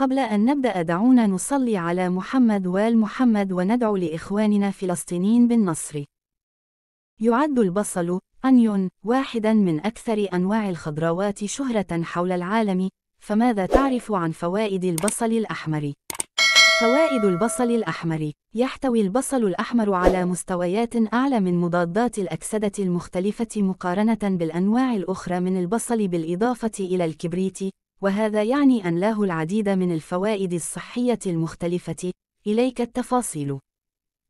قبل أن نبدأ دعونا نصلي على محمد وآل محمد وندعو لإخواننا فلسطينيين بالنصر. يعد البصل أنيون واحدا من أكثر أنواع الخضروات شهرة حول العالم، فماذا تعرف عن فوائد البصل الأحمر؟ فوائد البصل الأحمر يحتوي البصل الأحمر على مستويات أعلى من مضادات الأكسدة المختلفة مقارنة بالأنواع الأخرى من البصل بالإضافة إلى الكبريت وهذا يعني أن له العديد من الفوائد الصحية المختلفة، إليك التفاصيل.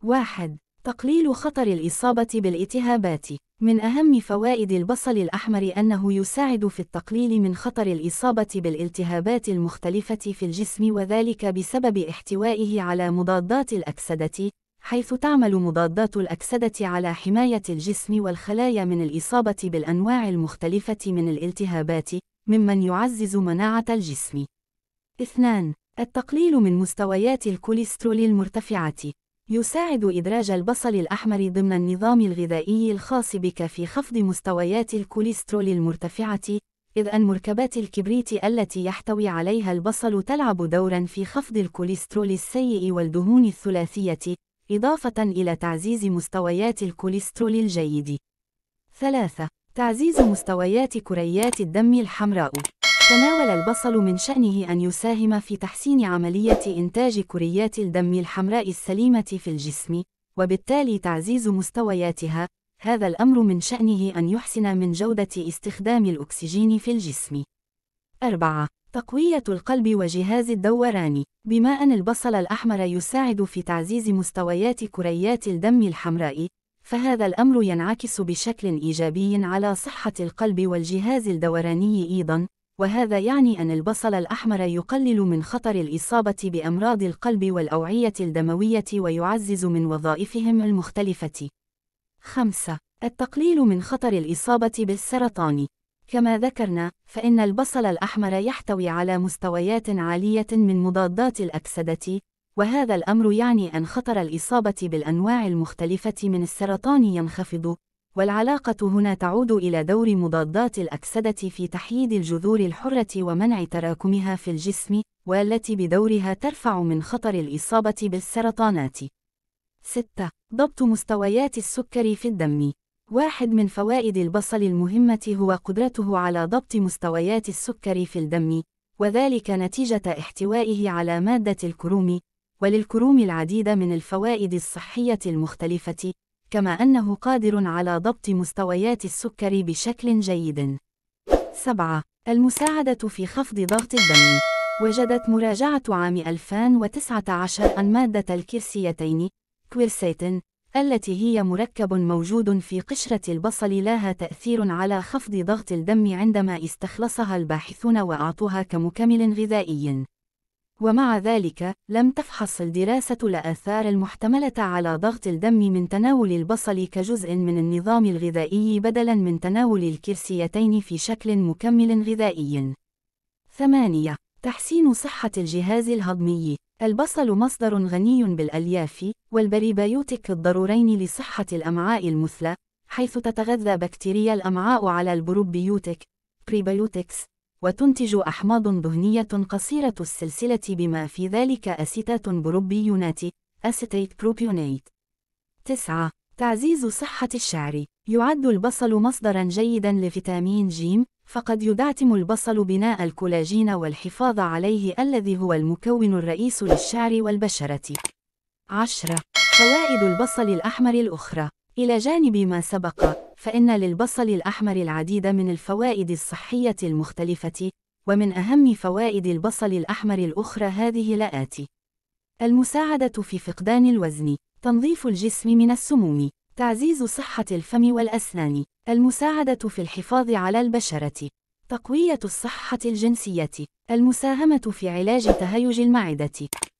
1. تقليل خطر الإصابة بالالتهابات من أهم فوائد البصل الأحمر أنه يساعد في التقليل من خطر الإصابة بالالتهابات المختلفة في الجسم وذلك بسبب احتوائه على مضادات الأكسدة، حيث تعمل مضادات الأكسدة على حماية الجسم والخلايا من الإصابة بالأنواع المختلفة من الالتهابات، ممن يعزز مناعة الجسم. 2. التقليل من مستويات الكوليسترول المرتفعة يساعد إدراج البصل الأحمر ضمن النظام الغذائي الخاص بك في خفض مستويات الكوليسترول المرتفعة، إذ أن مركبات الكبريت التي يحتوي عليها البصل تلعب دورًا في خفض الكوليسترول السيء والدهون الثلاثية، إضافة إلى تعزيز مستويات الكوليسترول الجيد. 3. تعزيز مستويات كريات الدم الحمراء تناول البصل من شأنه أن يساهم في تحسين عملية إنتاج كريات الدم الحمراء السليمة في الجسم، وبالتالي تعزيز مستوياتها، هذا الأمر من شأنه أن يحسن من جودة استخدام الأكسجين في الجسم. 4. تقوية القلب وجهاز الدوران بما أن البصل الأحمر يساعد في تعزيز مستويات كريات الدم الحمراء، فهذا الأمر ينعكس بشكل إيجابي على صحة القلب والجهاز الدوراني أيضاً، وهذا يعني أن البصل الأحمر يقلل من خطر الإصابة بأمراض القلب والأوعية الدموية ويعزز من وظائفهم المختلفة. 5. التقليل من خطر الإصابة بالسرطان. كما ذكرنا، فإن البصل الأحمر يحتوي على مستويات عالية من مضادات الأكسدة، وهذا الأمر يعني أن خطر الإصابة بالأنواع المختلفة من السرطان ينخفض، والعلاقة هنا تعود إلى دور مضادات الأكسدة في تحييد الجذور الحرة ومنع تراكمها في الجسم، والتي بدورها ترفع من خطر الإصابة بالسرطانات. 6. ضبط مستويات السكر في الدم واحد من فوائد البصل المهمة هو قدرته على ضبط مستويات السكر في الدم، وذلك نتيجة احتوائه على مادة الكروم، وللكروم العديد من الفوائد الصحية المختلفة، كما أنه قادر على ضبط مستويات السكر بشكل جيد. 7. المساعدة في خفض ضغط الدم وجدت مراجعة عام 2019 أن مادة الكرسيتين كويرسيتين التي هي مركب موجود في قشرة البصل لها تأثير على خفض ضغط الدم عندما استخلصها الباحثون وأعطوها كمكمل غذائي ومع ذلك لم تفحص الدراسة الآثار المحتملة على ضغط الدم من تناول البصل كجزء من النظام الغذائي بدلاً من تناول الكرسيتين في شكل مكمل غذائي. 8. تحسين صحة الجهاز الهضمي البصل مصدر غني بالألياف والبريبيوتيك الضرورين لصحة الأمعاء المثلى، حيث تتغذى بكتيريا الأمعاء على البروبيوتيك وتنتج أحماض دهنية قصيرة السلسلة بما في ذلك أسيتات بروبيونات أسيتيت بروبيونات 9. تعزيز صحة الشعر يعد البصل مصدرًا جيدًا لفيتامين ج، فقد يدعتم البصل بناء الكولاجين والحفاظ عليه الذي هو المكون الرئيس للشعر والبشرة. 10. فوائد البصل الأحمر الأخرى إلى جانب ما سبق، فإن للبصل الأحمر العديد من الفوائد الصحية المختلفة، ومن أهم فوائد البصل الأحمر الأخرى هذه لآتي: المساعدة في فقدان الوزن، تنظيف الجسم من السموم، تعزيز صحة الفم والأسنان، المساعدة في الحفاظ على البشرة، تقوية الصحة الجنسية، المساهمة في علاج تهيج المعدة،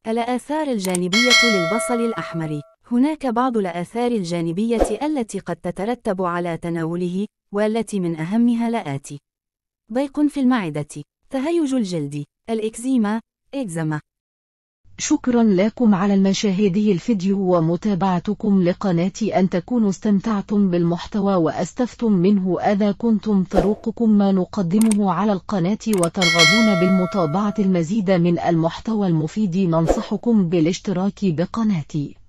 الآثار الجانبية للبصل الأحمر هناك بعض الآثار الجانبية التي قد تترتب على تناوله، والتي من أهمها لآتي: ضيق في المعدة، تهيج الجلد، الإكزيما، إكزما. شكرا لكم على المشاهد الفيديو ومتابعتكم لقناتي أن تكونوا استمتعتم بالمحتوى وأستفتم منه أذا كنتم طرقكم ما نقدمه على القناة وترغبون بالمتابعة المزيد من المحتوى المفيد ننصحكم بالاشتراك بقناتي